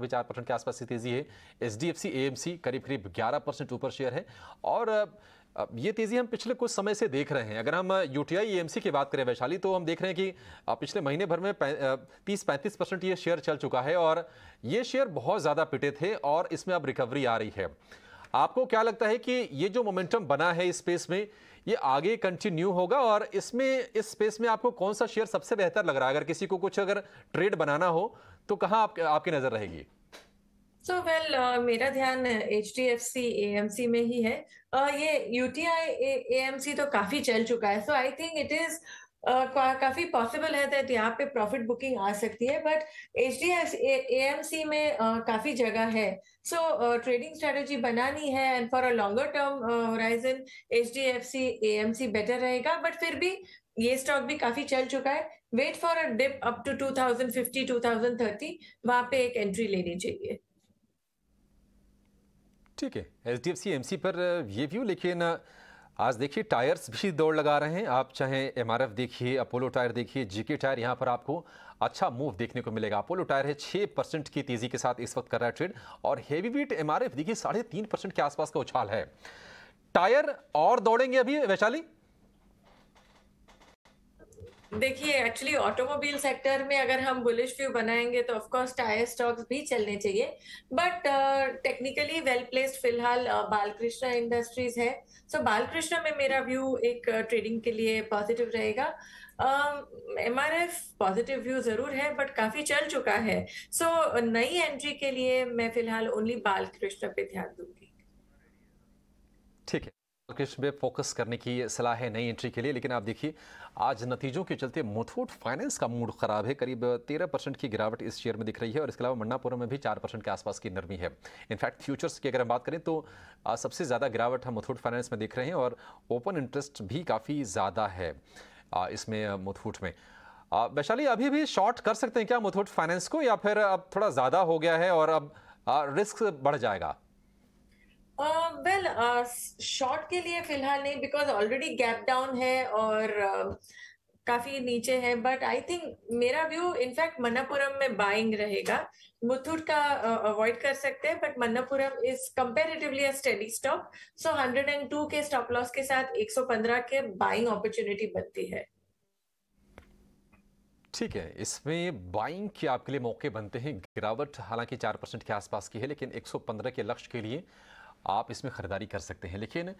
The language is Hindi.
चार परसेंट के आसपास की तेजी है H D F C A M C करीब करीब ग्यारह परसेंट ऊपर शेयर है और ये तेज़ी हम पिछले कुछ समय से देख रहे हैं अगर हम U T I M C की बात करें वैशाली तो हम देख रहे हैं कि पिछले महीने भर में तीस पैंतीस परसेंट ये शेयर चल चुका है और ये शेयर बहुत ज़्यादा पिटे थे और इसमें अब रिकवरी आ रही है आपको क्या लगता है कि ये जो मोमेंटम बना है इस स्पेस में ये आगे कंटिन्यू होगा और इसमें इस स्पेस में आपको कौन सा शेयर सबसे बेहतर लग रहा है अगर किसी को कुछ अगर ट्रेड बनाना हो तो कहाँ आप, आपकी नज़र रहेगी so so, well well, uh, मेरा ध्यान H D F C A M C में ही है uh, ये U T I A M C तो काफी चल चुका है so I think it is का, काफी पॉसिबल है दैट तो यहाँ पे प्रॉफिट बुकिंग आ सकती है बट एच डी एएमसी में आ, काफी जगह है सो ट्रेडिंग स्ट्रेटेजी बनानी है and for a longer term horizon H D F C M C better रहेगा बट फिर भी ये स्टॉक भी काफी चल चुका है wait for a dip up to 2050 2030 वहां पे एक एंट्री लेनी चाहिए ठीक है H D F C M C पर ये व्यू लेकिन आज देखिए टायर्स भी दौड़ लगा रहे हैं आप चाहे एम देखिए अपोलो टायर देखिए जीके टायर यहाँ पर आपको अच्छा मूव देखने को मिलेगा अपोलो टायर है छः परसेंट की तेज़ी के साथ इस वक्त कर रहा है ट्रेड और हेवी वेट एम देखिए साढ़े तीन परसेंट के आसपास का उछाल है टायर और दौड़ेंगे अभी वैशाली देखिए एक्चुअली ऑटोमोबाइल सेक्टर में अगर हम बुलिश व्यू बनाएंगे तो ऑफकोर्स टायर स्टॉक्स भी चलने चाहिए बट टेक्निकली वेल प्लेस्ड फिलहाल uh, बालकृष्ण इंडस्ट्रीज है सो so, बालकृष्ण में मेरा व्यू एक ट्रेडिंग uh, के लिए पॉजिटिव रहेगा M R F positive view जरूर है बट काफी चल चुका है सो so, नई एंट्री के लिए मैं फिलहाल ओनली बालकृष्ण पे ध्यान दूंगी ठीक है मार्केट तो पे फोकस करने की सलाह है नई एंट्री के लिए लेकिन आप देखिए आज नतीजों के चलते मुथूट फाइनेंस का मूड खराब है करीब 13 परसेंट की गिरावट इस शेयर में दिख रही है और इसके अलावा मन्नापुरम में भी 4 परसेंट के आसपास की नरमी है इनफैक्ट फ्यूचर्स की अगर हम बात करें तो सबसे ज़्यादा गिरावट हम मुथूट फाइनेंस में देख रहे हैं और ओपन इंटरेस्ट भी काफ़ी ज़्यादा है इसमें मुथूट में वैशाली अभी भी शॉर्ट कर सकते हैं क्या मुथूट फाइनेंस को या फिर अब थोड़ा ज़्यादा हो गया है और अब रिस्क बढ़ जाएगा वेल uh, शॉर्ट uh, के लिए फिलहाल नहीं बिकॉज ऑलरेडी गैप डाउन है और uh, काफी नीचे है बट आई थिंक मेरा व्यू इनफैक्ट मन्नापुरम में बाइंग रहेगा मुथुट का अवॉइड कर सकते हैं but Manappuram is comparatively a steady stock so 102 के स्टॉप लॉस के साथ 115 के बाइंग अपॉर्चुनिटी बनती है ठीक है इसमें बाइंग के आपके लिए मौके बनते हैं गिरावट हालांकि चार परसेंट के आसपास की है लेकिन 115 के लक्ष्य के लिए आप इसमें ख़रीदारी कर सकते हैं लेकिन